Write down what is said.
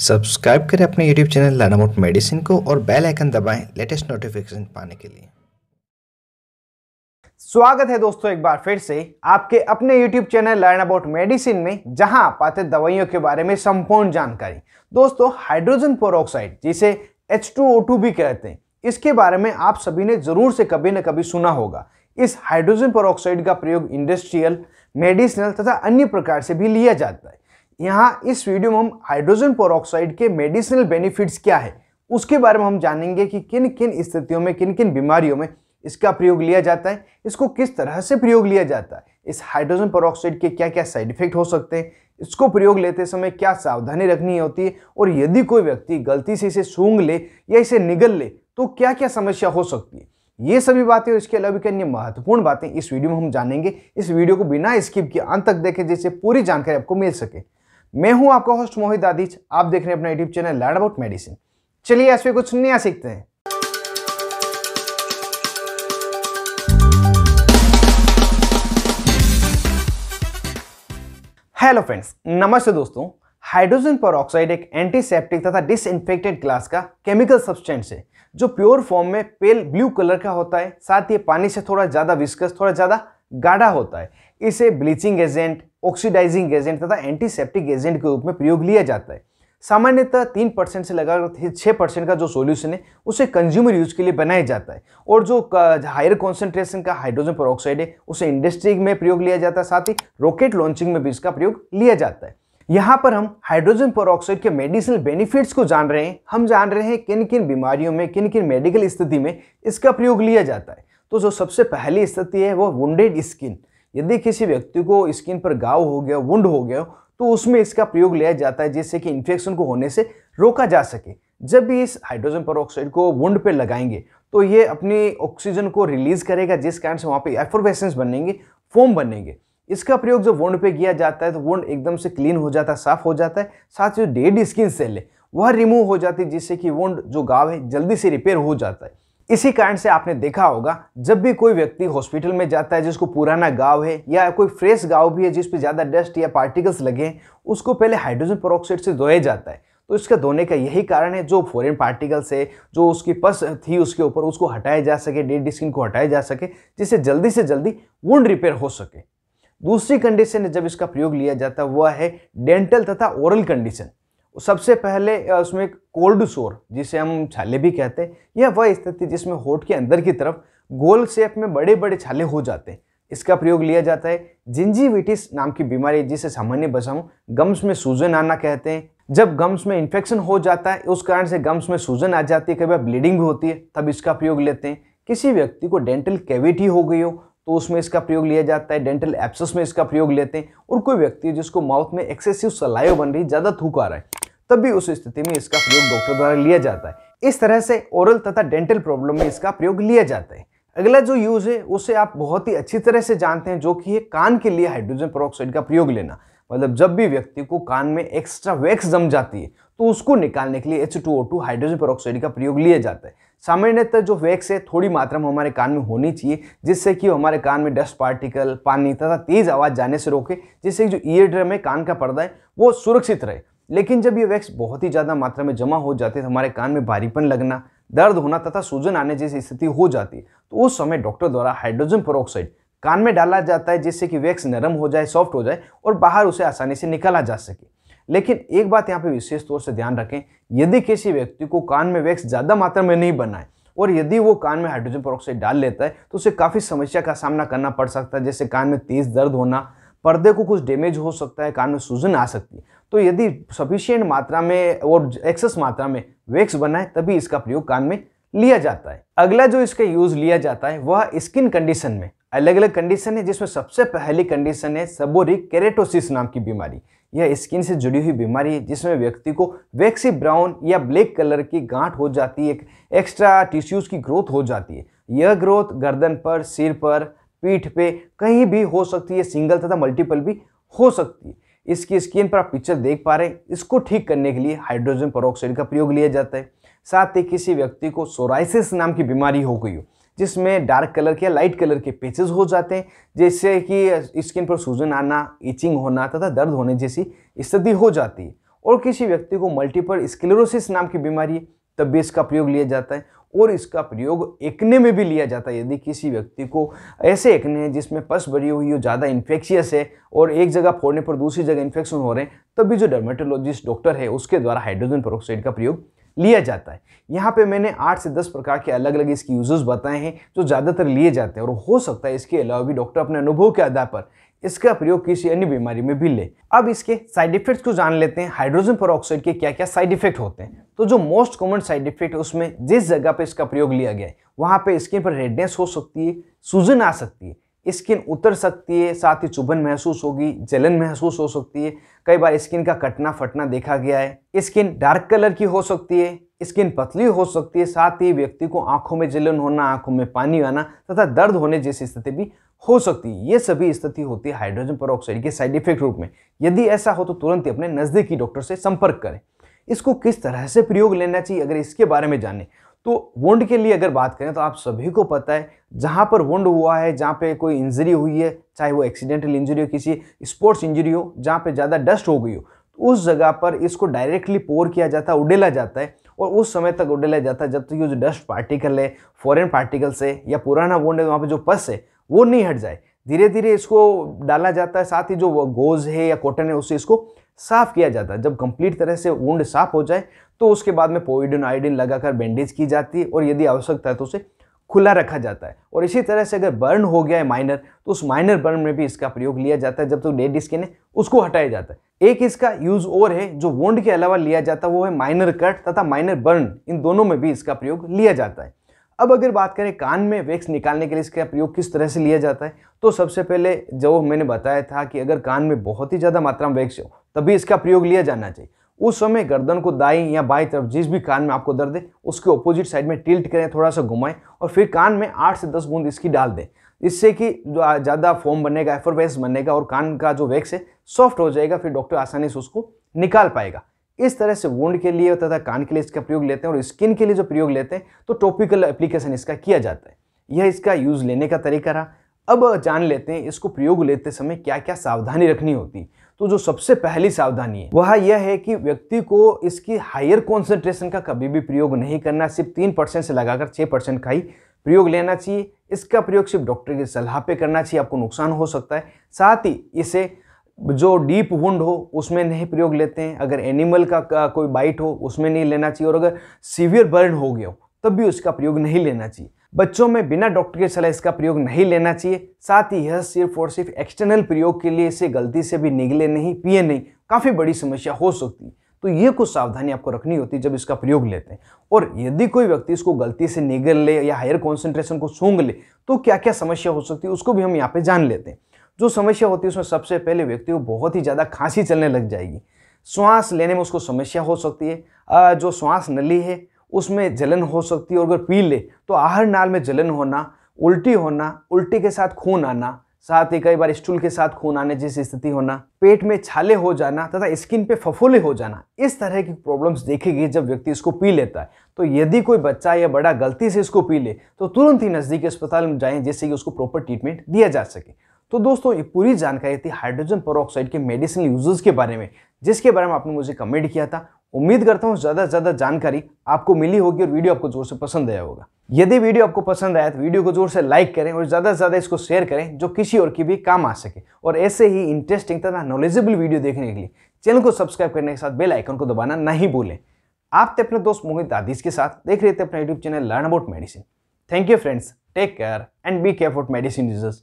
subscribe करें अपने YouTube channel लानामोट medicine को और बेल आइकन दबाएं लेटेस्ट नोटिफिकेशन पाने के लिए स्वागत है दोस्तों एक बार फिर से आपके अपने YouTube channel learn about medicine में जहां आप आते दवाइयों के बारे में संपूर्ण जानकारी दोस्तों हाइड्रोजन पोरऑक्साइड जिसे H2O2 भी कहते हैं इसके बारे में आप सभी ने जरूर से कभी न कभी सुना होगा इस हाइड्रोजन पोरऑक्साइड का प्रयोग इंडस्ट्रियल मेडिसिनल तथा अन्य प्रकार से भी लिया जाता है यहाँ इस वीडियो में हम हाइड्रोजन पोरॉक्साइड के मेडिसिनल बेनिफिट्स क्या है उसके बारे में हम जानेंगे कि किन किन स्थितियों में किन किन बीमारियों में इसका प्रयोग लिया जाता है इसको किस तरह से प्रयोग लिया जाता है इस हाइड्रोजन पेरोक्साइड के क्या क्या साइड इफेक्ट हो सकते हैं इसको प्रयोग लेते समय क्या सावधानी रखनी होती है और यदि कोई व्यक्ति गलती से इसे सूंघ ले या इसे निगल ले तो क्या क्या समस्या हो सकती है ये सभी बातें और इसके अलावा भी अन्य महत्वपूर्ण बातें इस वीडियो में हम जानेंगे इस वीडियो को बिना स्किप के अंत तक देखें जिससे पूरी जानकारी आपको मिल सके मैं हूं आपका होस्ट मोहित दादीच आप देख रहे हैं अपना YouTube channel learn about medicine चलिए ऐसे कुछ नया सीखते हैं हेलो फ्रेंड्स नमस्ते दोस्तों हाइड्रोजन पर एक एंटीसेप्टिक तथा इन्फेक्टेड ग्लास का केमिकल सब्सटेंस है जो प्योर फॉर्म में पेल ब्लू कलर का होता है साथ ही पानी से थोड़ा ज़्यादा विस्कस थोड़ा ज़्यादा गाढ़ा होता है इसे ब्लीचिंग एजेंट ऑक्सीडाइजिंग एजेंट तथा एंटीसेप्टिक एजेंट के रूप में प्रयोग लिया जाता है सामान्यतः तीन परसेंट से लगाकर छः परसेंट का जो सोल्यूशन है उसे कंज्यूमर यूज के लिए बनाया जाता है और जो हायर कॉन्सेंट्रेशन का हाइड्रोजन पर है उसे इंडस्ट्री में प्रयोग लिया जाता है साथ ही रॉकेट लॉन्चिंग में भी इसका प्रयोग लिया जाता है यहाँ पर हम हाइड्रोजन पर के मेडिसिनल बेनिफिट्स को जान रहे हैं हम जान रहे हैं किन किन बीमारियों में किन किन मेडिकल स्थिति में इसका प्रयोग लिया जाता है तो जो सबसे पहली स्थिति है वो वुंडेड स्किन यदि किसी व्यक्ति को स्किन पर गाव हो गया वुंड हो गया तो उसमें इसका प्रयोग लिया जाता है जिससे कि इन्फेक्शन को होने से रोका जा सके जब भी इस हाइड्रोजन पर को वुंड पे लगाएंगे तो ये अपनी ऑक्सीजन को रिलीज करेगा जिस कारण से वहाँ पे एफोरवेसेंस बनेंगे फोम बनेंगे इसका प्रयोग जब वुंड पे किया जाता है तो वुंड एकदम से क्लीन हो जाता है साफ हो जाता है साथ ही जो डेड स्किन सेल है वह रिमूव हो जाती है जिससे कि वुंड जो गाव है जल्दी से रिपेयर हो जाता है इसी कारण से आपने देखा होगा जब भी कोई व्यक्ति हॉस्पिटल में जाता है जिसको पुराना गाँव है या कोई फ्रेश गाँव भी है जिस पर ज़्यादा डस्ट या पार्टिकल्स लगे उसको पहले हाइड्रोजन परोक्साइड से धोया जाता है तो इसका धोने का यही कारण है जो फॉरेन पार्टिकल्स है जो उसकी पस थी उसके ऊपर उसको हटाया जा सके डेड स्किन को हटाया जा सके जिससे जल्दी से जल्दी वुंड रिपेयर हो सके दूसरी कंडीशन जब इसका प्रयोग लिया जाता है वह है डेंटल तथा ओरल कंडीशन सबसे पहले उसमें एक कोल्ड सोर जिसे हम छाले भी कहते हैं यह वह स्थिति जिसमें होठ के अंदर की तरफ गोल शेप में बड़े बड़े छाले हो जाते हैं इसका प्रयोग लिया जाता है जिंजीविटिस नाम की बीमारी जिसे सामान्य भाषा गम्स में सूजन आना कहते हैं जब गम्स में इन्फेक्शन हो जाता है उस कारण से गम्स में सूजन आ जाती है कभी ब्लीडिंग भी होती है तब इसका प्रयोग लेते हैं किसी व्यक्ति को डेंटल कैविटी हो गई हो तो उसमें इसका प्रयोग लिया जाता है डेंटल एप्सस में इसका प्रयोग लेते हैं और कोई व्यक्ति जिसको माउथ में एक्सेसिव सलायो बन रही ज़्यादा थूक आ रहा है तब भी उस स्थिति में इसका प्रयोग डॉक्टर द्वारा लिया जाता है इस तरह से ओरल तथा डेंटल प्रॉब्लम में इसका प्रयोग लिया जाता है अगला जो यूज़ है उसे आप बहुत ही अच्छी तरह से जानते हैं जो कि है कान के लिए हाइड्रोजन प्रोक्साइड का प्रयोग लेना मतलब जब भी व्यक्ति को कान में एक्स्ट्रा वैक्स जम जाती है तो उसको निकालने के लिए एच हाइड्रोजन पेरोक्साइड का प्रयोग लिया जाता है सामान्यतः तो जो वैक्स है थोड़ी मात्रा में हमारे कान में होनी चाहिए जिससे कि हमारे कान में डस्ट पार्टिकल पानी तथा तेज़ आवाज़ जाने से रोके जिससे जो ईयर ड्रम है कान का पर्दा है वो सुरक्षित रहे लेकिन जब ये वैक्स बहुत ही ज़्यादा मात्रा में जमा हो जाते हैं तो हमारे कान में भारीपन लगना दर्द होना तथा सूजन आने जैसी स्थिति हो जाती है तो उस समय डॉक्टर द्वारा हाइड्रोजन प्रोक्साइड कान में डाला जाता है जिससे कि वैक्स नरम हो जाए सॉफ्ट हो जाए और बाहर उसे आसानी से निकाला जा सके लेकिन एक बात यहाँ पे विशेष तौर से ध्यान रखें यदि किसी व्यक्ति को कान में वैक्स ज़्यादा मात्रा में नहीं बनाए और यदि वो कान में हाइड्रोजन परोक्साइड डाल लेता है तो उसे काफ़ी समस्या का सामना करना पड़ सकता है जैसे कान में तेज़ दर्द होना पर्दे को कुछ डैमेज हो सकता है कान में सूजन आ सकती है तो यदि सफिशियंट मात्रा में और एक्सेस मात्रा में वैक्स बनाए तभी इसका प्रयोग कान में लिया जाता है अगला जो इसका यूज़ लिया जाता है वह स्किन कंडीशन में अलग अलग कंडीशन है जिसमें सबसे पहली कंडीशन है सबोरिक केरेटोसिस नाम की बीमारी यह स्किन से जुड़ी हुई बीमारी है जिसमें व्यक्ति को वैक्सी ब्राउन या ब्लैक कलर की गांठ हो जाती है एक्स्ट्रा टिश्यूज़ की ग्रोथ हो जाती है यह ग्रोथ गर्दन पर सिर पर पीठ पे कहीं भी हो सकती है सिंगल तथा मल्टीपल भी हो सकती है इसकी स्किन पर आप पिक्चर देख पा रहे हैं इसको ठीक करने के लिए हाइड्रोजन परोक्साइड का प्रयोग लिया जाता है साथ ही किसी व्यक्ति को सोराइसिस नाम की बीमारी हो गई हो जिसमें डार्क कलर के लाइट कलर के पेचेस हो जाते हैं जैसे कि स्किन पर सूजन आना इचिंग होना तथा दर्द होने जैसी स्थिति हो जाती है और किसी व्यक्ति को मल्टीपल स्क्लेरोसिस नाम की बीमारी है तब भी इसका प्रयोग लिया जाता है और इसका प्रयोग एकने में भी लिया जाता है यदि किसी व्यक्ति को ऐसे एकने हैं जिसमें पस भरी हुई हो ज़्यादा इन्फेक्शियस है और एक जगह फोड़ने पर दूसरी जगह इन्फेक्शन हो रहे हैं तब भी जो डर्मेटोलॉजिस्ट डॉक्टर है उसके द्वारा हाइड्रोजन परोक्साइड का प्रयोग लिया जाता है यहाँ पे मैंने आठ से दस प्रकार के अलग अलग इसके यूजेस बताए हैं जो ज़्यादातर लिए जाते हैं और हो सकता है इसके अलावा भी डॉक्टर अपने अनुभव के आधार पर इसका प्रयोग किसी अन्य बीमारी में भी ले अब इसके साइड इफेक्ट्स को जान लेते हैं हाइड्रोजन पर के क्या क्या साइड इफेक्ट होते हैं तो जो मोस्ट कॉमन साइड इफेक्ट उसमें जिस जगह पर इसका प्रयोग लिया गया है वहाँ पर स्किन पर रेडनेस हो सकती है सूजन आ सकती है स्किन उतर सकती है साथ ही चुभन महसूस होगी जलन महसूस हो सकती है कई बार स्किन का कटना फटना देखा गया है स्किन डार्क कलर की हो सकती है स्किन पतली हो सकती है साथ ही व्यक्ति को आंखों में जलन होना आंखों में पानी आना तथा दर्द होने जैसी स्थिति भी हो सकती है ये सभी स्थिति होती है हाइड्रोजन पर के साइड इफेक्ट रूप में यदि ऐसा हो तो तुरंत ही अपने नज़दीकी डॉक्टर से संपर्क करें इसको किस तरह से प्रयोग लेना चाहिए अगर इसके बारे में जाने तो वुंड के लिए अगर बात करें तो आप सभी को पता है जहाँ पर वुंड हुआ है जहाँ पे कोई इंजरी हुई है चाहे वो एक्सीडेंटल इंजरी हो किसी स्पोर्ट्स इंजरी हो जहाँ पे ज़्यादा डस्ट हो गई हो तो उस जगह पर इसको डायरेक्टली पोर किया जाता है उडेला जाता है और उस समय तक उडेला जाता है जब तक तो ये जो डस्ट पार्टिकल है फॉरन पार्टिकल्स है या पुराना वुंड है वहाँ पर जो पस है वो नहीं हट जाए धीरे धीरे इसको डाला जाता है साथ ही जो गोज है या कॉटन है उससे इसको साफ किया जाता है जब कंप्लीट तरह से वुंड साफ हो जाए तो उसके बाद में पोइडन आइडिन लगाकर बैंडेज की जाती है और यदि आवश्यकता है तो उसे खुला रखा जाता है और इसी तरह से अगर बर्न हो गया है माइनर तो उस माइनर बर्न में भी इसका प्रयोग लिया जाता है जब तक तो डेड स्किन है उसको हटाया जाता है एक इसका यूज और है जो वोंड के अलावा लिया जाता है वो है माइनर कट तथा माइनर बर्न इन दोनों में भी इसका प्रयोग लिया जाता है अब अगर बात करें कान में वैक्स निकालने के लिए इसका प्रयोग किस तरह से लिया जाता है तो सबसे पहले जो मैंने बताया था कि अगर कान में बहुत ही ज़्यादा मात्रा में वैक्स हो तभी इसका प्रयोग लिया जाना चाहिए उस समय गर्दन को दाई या बाई तरफ जिस भी कान में आपको दर्द है उसके ऑपोजिट साइड में टिल्ट करें थोड़ा सा घुमाएं और फिर कान में आठ से दस बूंद इसकी डाल दें इससे कि जो ज़्यादा फोम बनेगा एफरवेस बनेगा और कान का जो वैक्स है सॉफ्ट हो जाएगा फिर डॉक्टर आसानी से उसको निकाल पाएगा इस तरह से वोंड के लिए तथा कान के लिए इसका प्रयोग लेते हैं और स्किन के लिए जो प्रयोग लेते हैं तो टॉपिकल एप्लीकेशन इसका किया जाता है यह इसका यूज़ लेने का तरीका रहा अब जान लेते हैं इसको प्रयोग लेते समय क्या क्या सावधानी रखनी होती तो जो सबसे पहली सावधानी है वह यह है कि व्यक्ति को इसकी हायर कॉन्सेंट्रेशन का कभी भी प्रयोग नहीं करना सिर्फ तीन परसेंट से लगाकर छः परसेंट का ही प्रयोग लेना चाहिए इसका प्रयोग सिर्फ डॉक्टर की सलाह पे करना चाहिए आपको नुकसान हो सकता है साथ ही इसे जो डीप वुंड हो उसमें नहीं प्रयोग लेते हैं अगर एनिमल का, का कोई बाइट हो उसमें नहीं लेना चाहिए और अगर सीवियर बर्न हो गया हो तब भी उसका प्रयोग नहीं लेना चाहिए बच्चों में बिना डॉक्टर के सलाह इसका प्रयोग नहीं लेना चाहिए साथ ही यह सिर्फ और सिर्फ एक्सटर्नल प्रयोग के लिए इसे गलती से भी निगले नहीं पिए नहीं काफ़ी बड़ी समस्या हो सकती है तो ये कुछ सावधानी आपको रखनी होती है जब इसका प्रयोग लेते हैं और यदि कोई व्यक्ति इसको गलती से निगल ले या हायर कॉन्सेंट्रेशन को सूंघ ले तो क्या क्या समस्या हो सकती है उसको भी हम यहाँ पर जान लेते हैं जो समस्या होती है उसमें सबसे पहले व्यक्ति को बहुत ही ज़्यादा खांसी चलने लग जाएगी श्वास लेने में उसको समस्या हो सकती है जो श्वास नली है उसमें जलन हो सकती है और अगर पी ले तो आहर नाल में जलन होना उल्टी होना उल्टी के साथ खून आना साथ ही कई बार स्टूल के साथ खून आने जैसी स्थिति होना पेट में छाले हो जाना तथा स्किन पे फफोले हो जाना इस तरह की प्रॉब्लम्स देखी गई जब व्यक्ति इसको पी लेता है तो यदि कोई बच्चा या बड़ा गलती से इसको पी ले तो तुरंत ही नज़दीकी अस्पताल में जाए जिससे कि उसको प्रॉपर ट्रीटमेंट दिया जा सके तो दोस्तों ये पूरी जानकारी थी हाइड्रोजन पर के मेडिसिन यूजेस के बारे में जिसके बारे में आपने मुझे कमेंट किया था उम्मीद करता हूँ ज़्यादा से ज़्यादा जानकारी आपको मिली होगी और वीडियो आपको जोर से पसंद आया होगा यदि वीडियो आपको पसंद आया तो वीडियो को जोर से लाइक करें और ज़्यादा से ज़्यादा इसको शेयर करें जो किसी और की भी काम आ सके और ऐसे ही इंटरेस्टिंग तथा नॉलेजेबल वीडियो देखने के लिए चैनल को सब्सक्राइब करने के साथ बेल आइकन को दबाना नहीं भूलें आप तो अपने दोस्त मोहित आदिश के साथ देख रहे थे अपना YouTube channel learn about medicine thank you friends take care and be care for medicine users